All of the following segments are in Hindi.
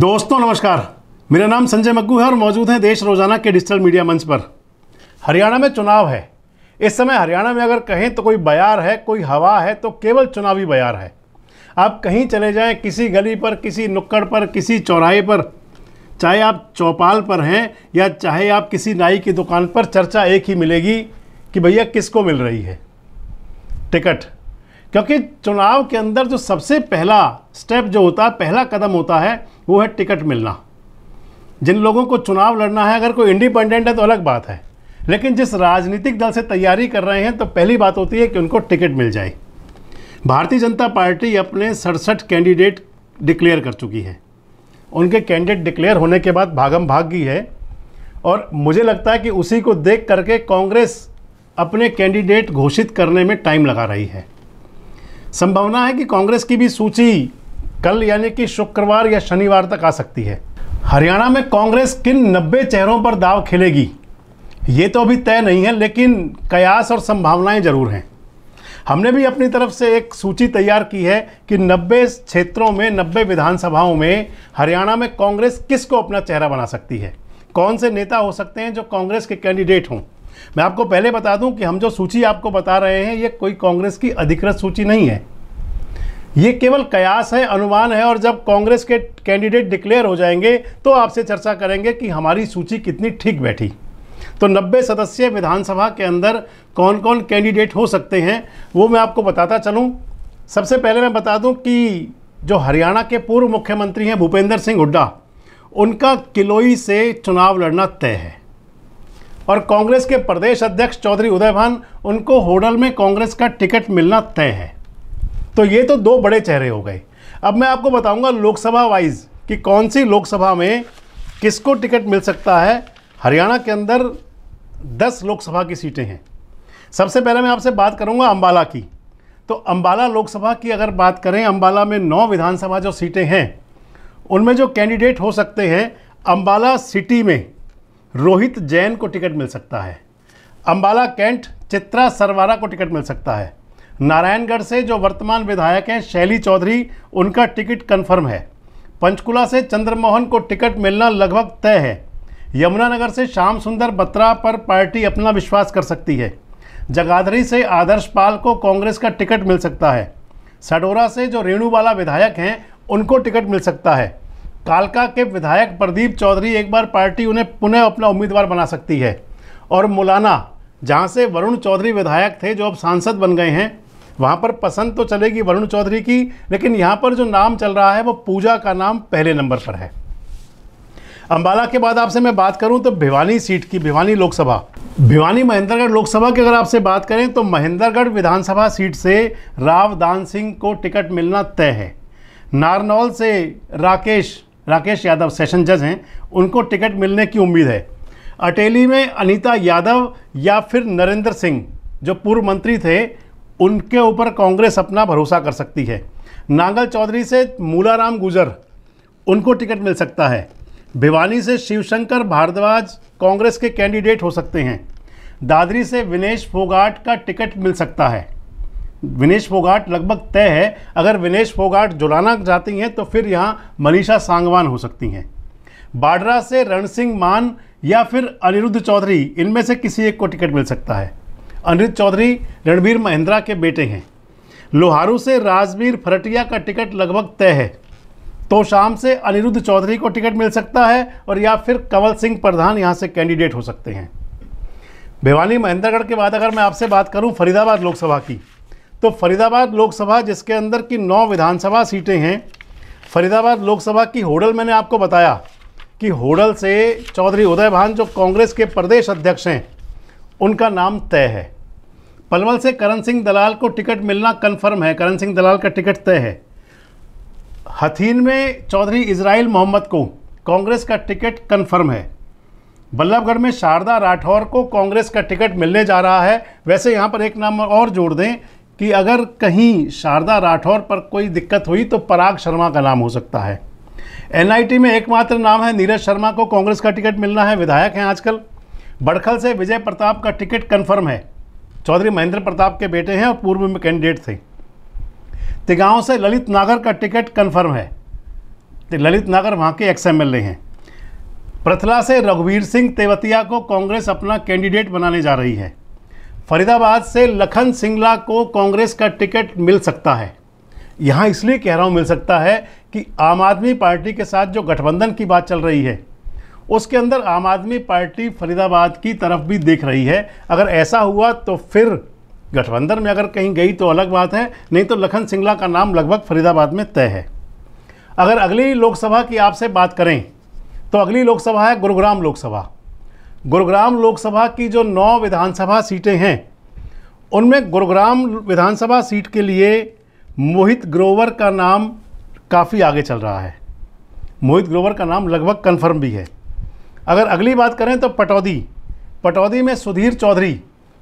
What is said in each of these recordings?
दोस्तों नमस्कार मेरा नाम संजय मग्गू है और मौजूद हैं देश रोजाना के डिजिटल मीडिया मंच पर हरियाणा में चुनाव है इस समय हरियाणा में अगर कहें तो कोई बयार है कोई हवा है तो केवल चुनावी बयार है आप कहीं चले जाएं किसी गली पर किसी नुक्कड़ पर किसी चौराहे पर चाहे आप चौपाल पर हैं या चाहे आप किसी नाई की दुकान पर चर्चा एक ही मिलेगी कि भैया किसको मिल रही है टिकट क्योंकि चुनाव के अंदर जो सबसे पहला स्टेप जो होता है पहला कदम होता है वो है टिकट मिलना जिन लोगों को चुनाव लड़ना है अगर कोई इंडिपेंडेंट है तो अलग बात है लेकिन जिस राजनीतिक दल से तैयारी कर रहे हैं तो पहली बात होती है कि उनको टिकट मिल जाए भारतीय जनता पार्टी अपने सड़सठ कैंडिडेट डिक्लेयर कर चुकी है उनके कैंडिडेट डिक्लेयर होने के बाद भागम भाग गई है और मुझे लगता है कि उसी को देख करके कांग्रेस अपने कैंडिडेट घोषित करने में टाइम लगा रही है संभावना है कि कांग्रेस की भी सूची कल यानी कि शुक्रवार या शनिवार तक आ सकती है हरियाणा में कांग्रेस किन नब्बे चेहरों पर दाव खेलेगी ये तो अभी तय नहीं है लेकिन कयास और संभावनाएं जरूर हैं हमने भी अपनी तरफ से एक सूची तैयार की है कि 90 क्षेत्रों में 90 विधानसभाओं में हरियाणा में कांग्रेस किसको अपना चेहरा बना सकती है कौन से नेता हो सकते हैं जो कांग्रेस के कैंडिडेट हों मैं आपको पहले बता दूं कि हम जो सूची आपको बता रहे हैं ये कोई कांग्रेस की अधिकृत सूची नहीं है ये केवल कयास है अनुमान है और जब कांग्रेस के कैंडिडेट डिक्लेयर हो जाएंगे तो आपसे चर्चा करेंगे कि हमारी सूची कितनी ठीक बैठी तो 90 सदस्यीय विधानसभा के अंदर कौन कौन कैंडिडेट हो सकते हैं वो मैं आपको बताता चलूँ सबसे पहले मैं बता दूँ कि जो हरियाणा के पूर्व मुख्यमंत्री हैं भूपेंद्र सिंह हुड्डा उनका किलोई से चुनाव लड़ना तय है और कांग्रेस के प्रदेश अध्यक्ष चौधरी उदयभान उनको होडल में कांग्रेस का टिकट मिलना तय है तो ये तो दो बड़े चेहरे हो गए अब मैं आपको बताऊंगा लोकसभा वाइज कि कौन सी लोकसभा में किसको टिकट मिल सकता है हरियाणा के अंदर दस लोकसभा की सीटें हैं सबसे पहले मैं आपसे बात करूंगा अम्बाला की तो अम्बाला लोकसभा की अगर बात करें अम्बाला में नौ विधानसभा जो सीटें हैं उनमें जो कैंडिडेट हो सकते हैं अम्बाला सिटी में रोहित जैन को टिकट मिल सकता है अम्बाला कैंट चित्रा सरवारा को टिकट मिल सकता है नारायणगढ़ से जो वर्तमान विधायक हैं शैली चौधरी उनका टिकट कन्फर्म है पंचकुला से चंद्रमोहन को टिकट मिलना लगभग तय है यमुनानगर से श्याम सुंदर बत्रा पर पार्टी अपना विश्वास कर सकती है जगाधरी से आदर्श पाल को कांग्रेस का टिकट मिल सकता है सडोरा से जो रेणुवाला विधायक हैं उनको टिकट मिल सकता है कालका के विधायक प्रदीप चौधरी एक बार पार्टी उन्हें पुनः अपना उम्मीदवार बना सकती है और मुलाना जहाँ से वरुण चौधरी विधायक थे जो अब सांसद बन गए हैं वहाँ पर पसंद तो चलेगी वरुण चौधरी की लेकिन यहाँ पर जो नाम चल रहा है वो पूजा का नाम पहले नंबर पर है अम्बाला के बाद आपसे मैं बात करूं तो भिवानी सीट की भिवानी लोकसभा भिवानी महेंद्रगढ़ लोकसभा की अगर आपसे बात करें तो महेंद्रगढ़ विधानसभा सीट से रावदान सिंह को टिकट मिलना तय है नारनौल से राकेश राकेश यादव सेशन जज हैं उनको टिकट मिलने की उम्मीद है अटेली में अनीता यादव या फिर नरेंद्र सिंह जो पूर्व मंत्री थे उनके ऊपर कांग्रेस अपना भरोसा कर सकती है नांगल चौधरी से मूलाराम गुजर उनको टिकट मिल सकता है भिवानी से शिवशंकर भारद्वाज कांग्रेस के कैंडिडेट हो सकते हैं दादरी से विनेश फोगाट का टिकट मिल सकता है विनेश फोगाट लगभग तय है अगर विनेश फोगाट जुलाना चाहती हैं तो फिर यहाँ मनीषा सांगवान हो सकती हैं बाडरा से रण सिंह मान या फिर अनिरुद्ध चौधरी इनमें से किसी एक को टिकट मिल सकता है अनिरुद्ध चौधरी रणबीर महिंद्रा के बेटे हैं लोहारू से राजवीर फरटिया का टिकट लगभग तय है तो शाम से अनिरुद्ध चौधरी को टिकट मिल सकता है और या फिर कंवल सिंह प्रधान यहाँ से कैंडिडेट हो सकते हैं भिवानी महेंद्रगढ़ के बाद अगर मैं आपसे बात करूँ फरीदाबाद लोकसभा की तो फरीदाबाद लोकसभा जिसके अंदर की नौ विधानसभा सीटें हैं फरीदाबाद लोकसभा की होडल मैंने आपको बताया कि होडल से चौधरी उदयभान जो कांग्रेस के प्रदेश अध्यक्ष हैं उनका नाम तय है पलवल से करण सिंह दलाल को टिकट मिलना कन्फर्म है करण सिंह दलाल का टिकट तय है हथीन में चौधरी इसराइल मोहम्मद को कांग्रेस का टिकट कन्फर्म है बल्लभगढ़ में शारदा राठौर को कांग्रेस का टिकट मिलने जा रहा है वैसे यहाँ पर एक नाम और जोड़ दें कि अगर कहीं शारदा राठौर पर कोई दिक्कत हुई तो पराग शर्मा का नाम हो सकता है एनआईटी में एकमात्र नाम है नीरज शर्मा को कांग्रेस का टिकट मिलना है विधायक हैं आजकल बड़खल से विजय प्रताप का टिकट कन्फर्म है चौधरी महेंद्र प्रताप के बेटे हैं और पूर्व में कैंडिडेट थे तिगांव से ललित नागर का टिकट कन्फर्म है ललित नागर वहाँ के एक्स एम हैं प्रथला से रघुवीर सिंह तेवतिया को कांग्रेस अपना कैंडिडेट बनाने जा रही है फरीदाबाद से लखन सिंगला को कांग्रेस का टिकट मिल सकता है यहाँ इसलिए कह रहा हूँ मिल सकता है कि आम आदमी पार्टी के साथ जो गठबंधन की बात चल रही है उसके अंदर आम आदमी पार्टी फरीदाबाद की तरफ भी देख रही है अगर ऐसा हुआ तो फिर गठबंधन में अगर कहीं गई तो अलग बात है नहीं तो लखन सिंगला का नाम लगभग फरीदाबाद में तय है अगर अगली लोकसभा की आपसे बात करें तो अगली लोकसभा है गुरुग्राम लोकसभा गुरुग्राम लोकसभा की जो नौ विधानसभा सीटें हैं उनमें गुरुग्राम विधानसभा सीट के लिए मोहित ग्रोवर का नाम काफ़ी आगे चल रहा है मोहित ग्रोवर का नाम लगभग कन्फर्म भी है अगर अगली बात करें तो पटौदी पटौदी में सुधीर चौधरी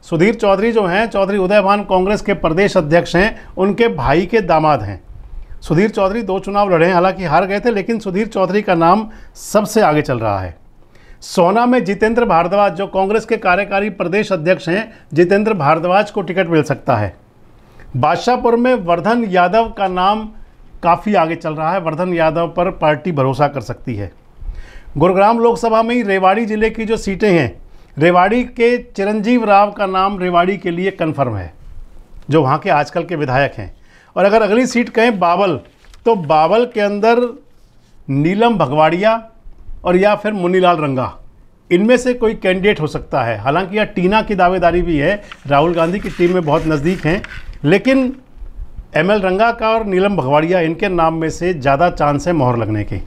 सुधीर चौधरी जो हैं चौधरी उदयभान कांग्रेस के प्रदेश अध्यक्ष हैं उनके भाई के दामाद हैं सुधीर चौधरी दो चुनाव लड़े हैं हालांकि हार गए थे लेकिन सुधीर चौधरी का नाम सबसे आगे चल रहा है सोना में जितेंद्र भारद्वाज जो कांग्रेस के कार्यकारी प्रदेश अध्यक्ष हैं जितेंद्र भारद्वाज को टिकट मिल सकता है बादशाहपुर में वर्धन यादव का नाम काफ़ी आगे चल रहा है वर्धन यादव पर पार्टी भरोसा कर सकती है गुरुग्राम लोकसभा में ही रेवाड़ी ज़िले की जो सीटें हैं रेवाड़ी के चिरंजीव राव का नाम रेवाड़ी के लिए कन्फर्म है जो वहाँ के आजकल के विधायक हैं और अगर अगली सीट कहें बाबल तो बाबल के अंदर नीलम भगवाड़िया और या फिर मुनीलाल रंगा इनमें से कोई कैंडिडेट हो सकता है हालांकि यह टीना की दावेदारी भी है राहुल गांधी की टीम में बहुत नज़दीक हैं लेकिन एम रंगा का और नीलम भगवाड़िया इनके नाम में से ज़्यादा चांस है मोहर लगने के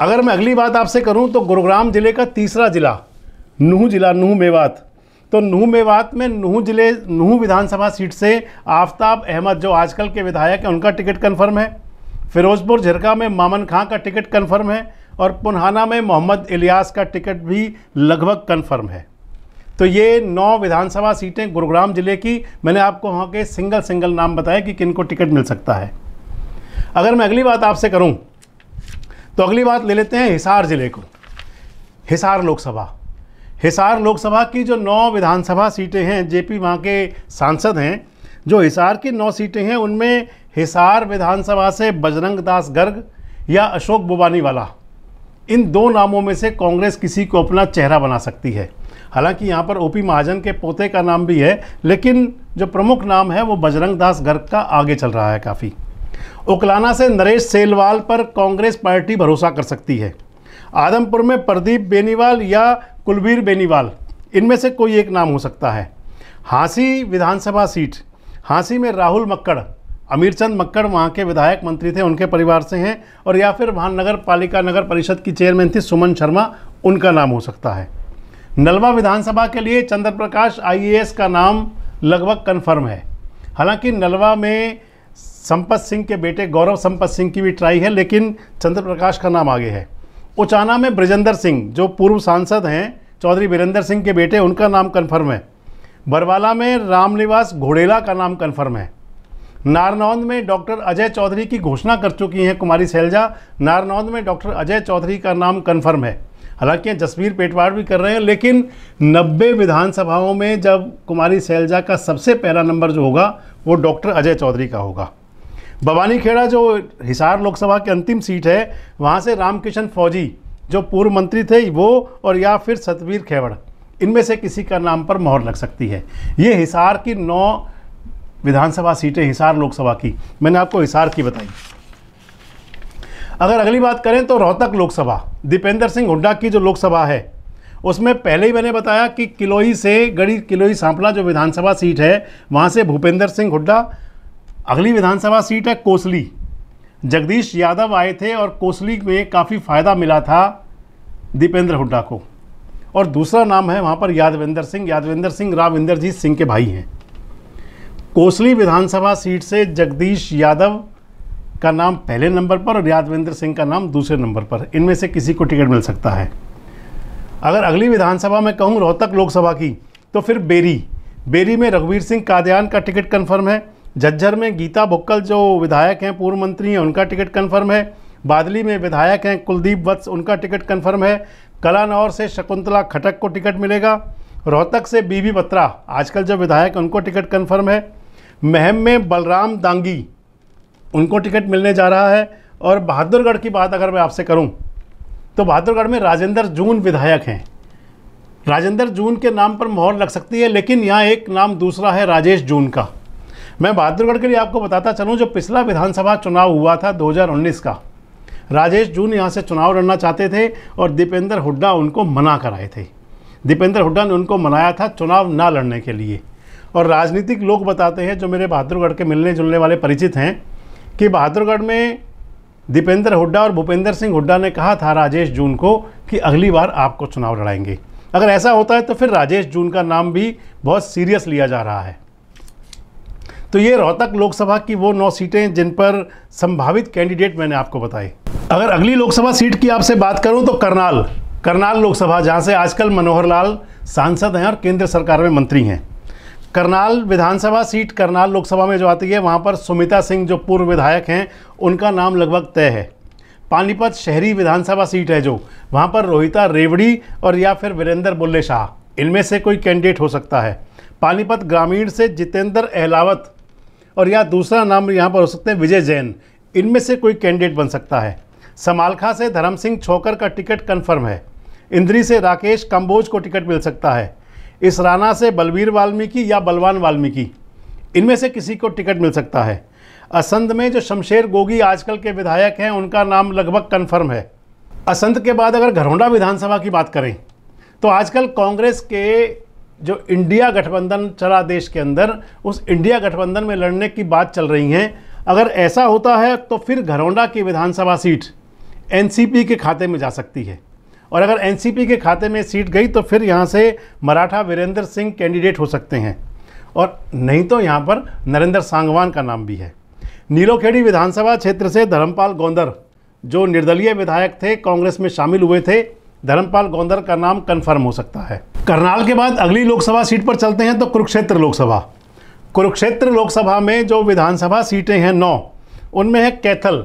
अगर मैं अगली बात आपसे करूं तो गुरुग्राम ज़िले का तीसरा ज़िला नूह ज़िला नूह मेवात तो नूह मेवात में नूह ज़िले नूह विधानसभा सीट से आफ्ताब अहमद जो आजकल के विधायक हैं उनका टिकट कन्फर्म है फिरोजपुर झिरका में मामन खां का टिकट कन्फर्म है और पुनहाना में मोहम्मद इलियास का टिकट भी लगभग कन्फर्म है तो ये नौ विधानसभा सीटें गुरुग्राम ज़िले की मैंने आपको वहाँ के सिंगल सिंगल नाम बताया कि किन को टिकट मिल सकता है अगर मैं अगली बात आपसे करूँ तो अगली बात ले लेते हैं हिसार जिले को हिसार लोकसभा हिसार लोकसभा की जो नौ विधानसभा सीटें हैं जेपी वहाँ के सांसद हैं जो हिसार की नौ सीटें हैं उनमें हिसार विधानसभा से बजरंग दास गर्ग या अशोक बुबानी वाला इन दो नामों में से कांग्रेस किसी को अपना चेहरा बना सकती है हालांकि यहाँ पर ओपी महाजन के पोते का नाम भी है लेकिन जो प्रमुख नाम है वो बजरंग दास गर्ग का आगे चल रहा है काफ़ी उकलाना से नरेश सेलवाल पर कांग्रेस पार्टी भरोसा कर सकती है आदमपुर में प्रदीप बेनीवाल या कुलबीर बेनीवाल इनमें से कोई एक नाम हो सकता है हाँसी विधानसभा सीट हाँसी में राहुल मक्कड़ अमीर चंद मक्कड़ वहाँ के विधायक मंत्री थे उनके परिवार से हैं और या फिर वहाँ नगर पालिका नगर परिषद की चेयरमैन थी सुमन शर्मा उनका नाम हो सकता है नलवा विधानसभा के लिए चंद्र प्रकाश आईएएस का नाम लगभग कन्फर्म है हालांकि नलवा में संपत सिंह के बेटे गौरव संपत सिंह की भी ट्राई है लेकिन चंद्र प्रकाश का नाम आगे है उचाना में ब्रजेंद्र सिंह जो पूर्व सांसद हैं चौधरी वीरेंद्र सिंह के बेटे उनका नाम कन्फर्म है बरवाला में रामनिवास घोड़ेला का नाम कन्फर्म है नारनौंद में डॉक्टर अजय चौधरी की घोषणा कर चुकी हैं कुमारी सैलजा नारनौंद में डॉक्टर अजय चौधरी का नाम कन्फर्म है हालांकि जसवीर पेटवाड़ भी कर रहे हैं लेकिन 90 विधानसभाओं में जब कुमारी सैलजा का सबसे पहला नंबर जो होगा वो डॉक्टर अजय चौधरी का होगा भवानी खेड़ा जो हिसार लोकसभा की अंतिम सीट है वहाँ से रामकिशन फौजी जो पूर्व मंत्री थे वो और या फिर सतवीर खेवड़ इनमें से किसी का नाम पर मोहर लग सकती है ये हिसार की नौ विधानसभा सीटें हिसार लोकसभा की मैंने आपको हिसार की बताई अगर अगली बात करें तो रोहतक लोकसभा दीपेंद्र सिंह हुड्डा की जो लोकसभा है उसमें पहले ही मैंने बताया कि किलोई से गढ़ी किलोई सांपला जो विधानसभा सीट है वहाँ से भूपेंद्र सिंह हुड्डा अगली विधानसभा सीट है कोसली जगदीश यादव आए थे और कोसली में काफ़ी फ़ायदा मिला था दीपेंद्र हुड्डा को और दूसरा नाम है वहाँ पर यादवेंद्र सिंह यादवेंद्र सिंह राव इंद्रजीत सिंह के भाई हैं कोसली विधानसभा सीट से जगदीश यादव का नाम पहले नंबर पर और यादवेंद्र सिंह का नाम दूसरे नंबर पर इनमें से किसी को टिकट मिल सकता है अगर अगली विधानसभा में कहूँ रोहतक लोकसभा की तो फिर बेरी बेरी में रघुवीर सिंह कादयान का टिकट कन्फर्म है झज्जर में गीता बुक्कल जो विधायक हैं पूर्व मंत्री हैं उनका टिकट कन्फर्म है बादली में विधायक हैं कुलदीप वत्स उनका टिकट कन्फर्म है कलानौर से शकुंतला खटक को टिकट मिलेगा रोहतक से बीबी बत्रा आजकल जो विधायक उनको टिकट कन्फर्म है महम में बलराम दांगी उनको टिकट मिलने जा रहा है और बहादुरगढ़ की बात अगर मैं आपसे करूं तो बहादुरगढ़ में राजेंद्र जून विधायक हैं राजेंद्र जून के नाम पर मोहर लग सकती है लेकिन यहाँ एक नाम दूसरा है राजेश जून का मैं बहादुरगढ़ के लिए आपको बताता चलूँ जो पिछला विधानसभा चुनाव हुआ था 2019 का राजेश जून यहाँ से चुनाव लड़ना चाहते थे और दीपेंद्र हुड्डा उनको मना कराए थे दीपेंद्र हुड्डा ने उनको मनाया था चुनाव ना लड़ने के लिए और राजनीतिक लोग बताते हैं जो मेरे बहादुरगढ़ के मिलने जुलने वाले परिचित हैं कि बहादुरगढ़ में दीपेंद्र हुड्डा और भूपेंद्र सिंह हुड्डा ने कहा था राजेश जून को कि अगली बार आपको चुनाव लड़ाएंगे अगर ऐसा होता है तो फिर राजेश जून का नाम भी बहुत सीरियस लिया जा रहा है तो ये रोहतक लोकसभा की वो नौ सीटें जिन पर संभावित कैंडिडेट मैंने आपको बताए अगर अगली लोकसभा सीट की आपसे बात करूं तो करनाल करनाल लोकसभा जहां से आजकल मनोहर लाल सांसद हैं और केंद्र सरकार में मंत्री हैं करनाल विधानसभा सीट करनाल लोकसभा में जो आती है वहाँ पर सुमिता सिंह जो पूर्व विधायक हैं उनका नाम लगभग तय है पानीपत शहरी विधानसभा सीट है जो वहाँ पर रोहिता रेवड़ी और या फिर वीरेंद्र बुल्ले शाह इनमें से कोई कैंडिडेट हो सकता है पानीपत ग्रामीण से जितेंद्र अहलावत और यहाँ दूसरा नाम यहाँ पर हो सकते हैं विजय जैन इनमें से कोई कैंडिडेट बन सकता है समालखा से धर्म सिंह छोकर का टिकट कन्फर्म है इंद्री से राकेश कंबोज को टिकट मिल सकता है इसराना से बलवीर वाल्मीकि या बलवान वाल्मीकि इनमें से किसी को टिकट मिल सकता है असंध में जो शमशेर गोगी आजकल के विधायक हैं उनका नाम लगभग कन्फर्म है असंध के बाद अगर घरौंडा विधानसभा की बात करें तो आजकल कांग्रेस के जो इंडिया गठबंधन चला देश के अंदर उस इंडिया गठबंधन में लड़ने की बात चल रही हैं अगर ऐसा होता है तो फिर घरौंडा की विधानसभा सीट एनसीपी के खाते में जा सकती है और अगर एनसीपी के खाते में सीट गई तो फिर यहाँ से मराठा वीरेंद्र सिंह कैंडिडेट हो सकते हैं और नहीं तो यहाँ पर नरेंद्र सांगवान का नाम भी है नीलोखेड़ी विधानसभा क्षेत्र से धर्मपाल गोंदर जो निर्दलीय विधायक थे कांग्रेस में शामिल हुए थे धर्मपाल गोंदर का नाम कन्फर्म हो सकता है करनाल के बाद अगली लोकसभा सीट पर चलते हैं तो कुरुक्षेत्र लोकसभा कुरुक्षेत्र लोकसभा में जो विधानसभा सीटें हैं नौ उनमें है कैथल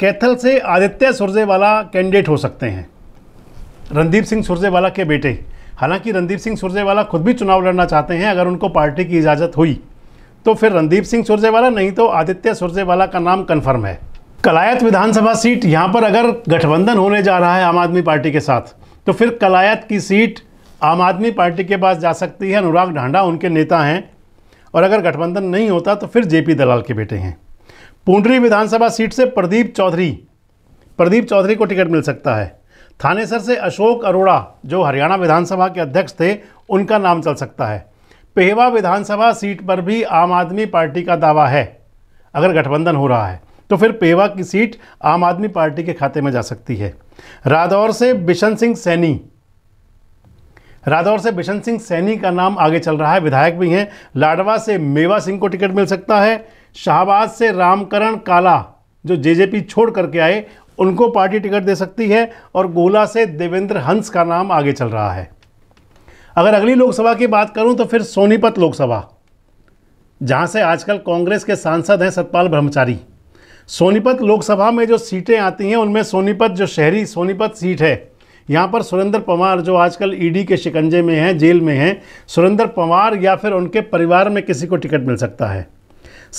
कैथल से आदित्य सुरजेवाला कैंडिडेट हो सकते हैं रणदीप सिंह सुरजेवाला के बेटे हालांकि रणदीप सिंह सुरजेवाला खुद भी चुनाव लड़ना चाहते हैं अगर उनको पार्टी की इजाज़त हुई तो फिर रणदीप सिंह सुरजेवाला नहीं तो आदित्य सुरजेवाला का नाम कन्फर्म है कलायत विधानसभा सीट यहाँ पर अगर गठबंधन होने जा रहा है आम आदमी पार्टी के साथ तो फिर कलायत की सीट आम आदमी पार्टी के पास जा सकती है अनुराग ढांडा उनके नेता हैं और अगर गठबंधन नहीं होता तो फिर जेपी दलाल के बेटे हैं पुंडरी विधानसभा सीट से प्रदीप चौधरी प्रदीप चौधरी को टिकट मिल सकता है थानेसर से अशोक अरोड़ा जो हरियाणा विधानसभा के अध्यक्ष थे उनका नाम चल सकता है पेहवा विधानसभा सीट पर भी आम आदमी पार्टी का दावा है अगर गठबंधन हो रहा है तो फिर पेवा की सीट आम आदमी पार्टी के खाते में जा सकती है रादौर से बिशन सिंह सैनी रादौर से बिशन सिंह सैनी का नाम आगे चल रहा है विधायक भी हैं लाडवा से मेवा सिंह को टिकट मिल सकता है शाहबाद से रामकरण काला जो जेजेपी छोड़ करके आए उनको पार्टी टिकट दे सकती है और गोला से देवेंद्र हंस का नाम आगे चल रहा है अगर अगली लोकसभा की बात करूं तो फिर सोनीपत लोकसभा जहां से आजकल कांग्रेस के सांसद हैं सतपाल ब्रह्मचारी सोनीपत लोकसभा में जो सीटें आती हैं उनमें सोनीपत जो शहरी सोनीपत सीट है यहाँ पर सुरेंद्र पंवार जो आजकल ईडी के शिकंजे में हैं जेल में हैं सुरेंद्र पंवार या फिर उनके परिवार में किसी को टिकट मिल सकता है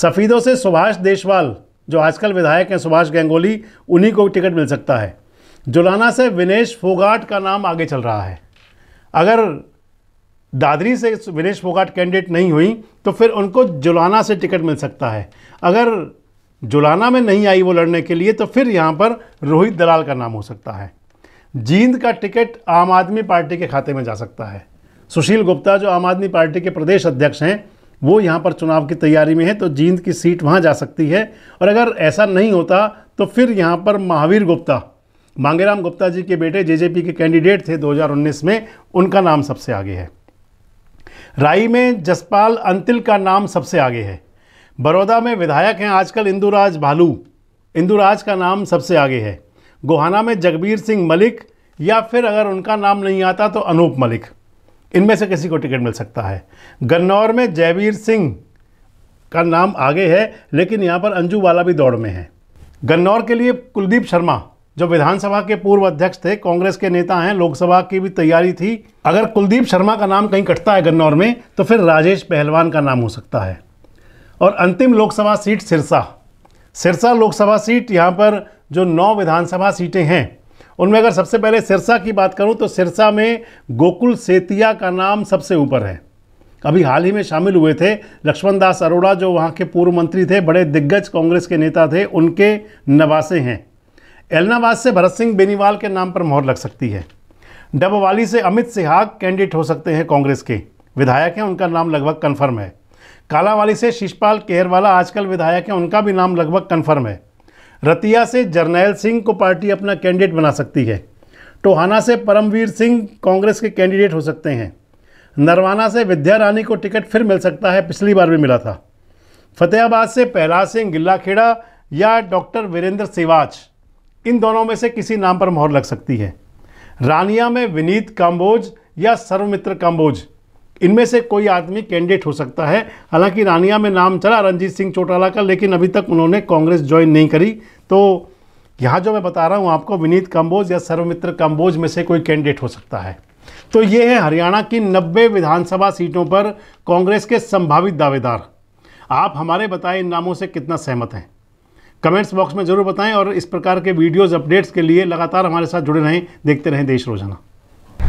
सफ़ीदों से सुभाष देशवाल जो आजकल विधायक हैं सुभाष गंगोली उन्हीं को टिकट मिल सकता है जुलाना से विनेश फोगाट का नाम आगे चल रहा है अगर दादरी से विनेश फोगाट कैंडिडेट नहीं हुई तो फिर उनको जुलाना से टिकट मिल सकता है अगर जुलाना में नहीं आई वो लड़ने के लिए तो फिर यहाँ पर रोहित दलाल का नाम हो सकता है जींद का टिकट आम आदमी पार्टी के खाते में जा सकता है सुशील गुप्ता जो आम आदमी पार्टी के प्रदेश अध्यक्ष हैं वो यहाँ पर चुनाव की तैयारी में है तो जींद की सीट वहाँ जा सकती है और अगर ऐसा नहीं होता तो फिर यहाँ पर महावीर गुप्ता मांगेराम गुप्ता जी के बेटे जे के कैंडिडेट थे 2019 में उनका नाम सबसे आगे है राई में जसपाल अंतिल का नाम सबसे आगे है बड़ौदा में विधायक हैं आजकल इंदुराज भालू इंदुराज का नाम सबसे आगे है गोहाना में जगबीर सिंह मलिक या फिर अगर उनका नाम नहीं आता तो अनूप मलिक इनमें से किसी को टिकट मिल सकता है गन्नौर में जयवीर सिंह का नाम आगे है लेकिन यहाँ पर अंजू वाला भी दौड़ में है गन्नौर के लिए कुलदीप शर्मा जो विधानसभा के पूर्व अध्यक्ष थे कांग्रेस के नेता हैं लोकसभा की भी तैयारी थी अगर कुलदीप शर्मा का नाम कहीं कटता है गन्नौर में तो फिर राजेश पहलवान का नाम हो सकता है और अंतिम लोकसभा सीट सिरसा सिरसा लोकसभा सीट यहाँ पर जो नौ विधानसभा सीटें हैं उनमें अगर सबसे पहले सिरसा की बात करूँ तो सिरसा में गोकुल सेतिया का नाम सबसे ऊपर है अभी हाल ही में शामिल हुए थे लक्ष्मण दास अरोड़ा जो वहाँ के पूर्व मंत्री थे बड़े दिग्गज कांग्रेस के नेता थे उनके नवासे हैं एलनाबाद से भरत सिंह बेनीवाल के नाम पर मोहर लग सकती है डबवाली से अमित सिहाग कैंडिडेट हो सकते हैं कांग्रेस के विधायक हैं उनका नाम लगभग कन्फर्म है कालावाली से शिषपाल केहरवाला आजकल विधायक हैं उनका भी नाम लगभग कन्फर्म है रतिया से जरनैल सिंह को पार्टी अपना कैंडिडेट बना सकती है टोहाना से परमवीर सिंह कांग्रेस के कैंडिडेट हो सकते हैं नरवाना से विद्या रानी को टिकट फिर मिल सकता है पिछली बार भी मिला था फतेहाबाद से पहला सिंह गिल्लाखेड़ा या डॉक्टर वीरेंद्र सिवाच इन दोनों में से किसी नाम पर मोहर लग सकती है रानिया में विनीत काम्बोज या सर्वमित्र काम्बोज इनमें से कोई आदमी कैंडिडेट हो सकता है हालांकि रानिया में नाम चला रंजीत सिंह चौटाला का लेकिन अभी तक उन्होंने कांग्रेस ज्वाइन नहीं करी तो यहाँ जो मैं बता रहा हूँ आपको विनीत कंबोज या सर्वमित्र कंबोज में से कोई कैंडिडेट हो सकता है तो ये है हरियाणा की नब्बे विधानसभा सीटों पर कांग्रेस के संभावित दावेदार आप हमारे बताए इन नामों से कितना सहमत हैं कमेंट्स बॉक्स में ज़रूर बताएं और इस प्रकार के वीडियोज़ अपडेट्स के लिए लगातार हमारे साथ जुड़े रहें देखते रहें देश रोजाना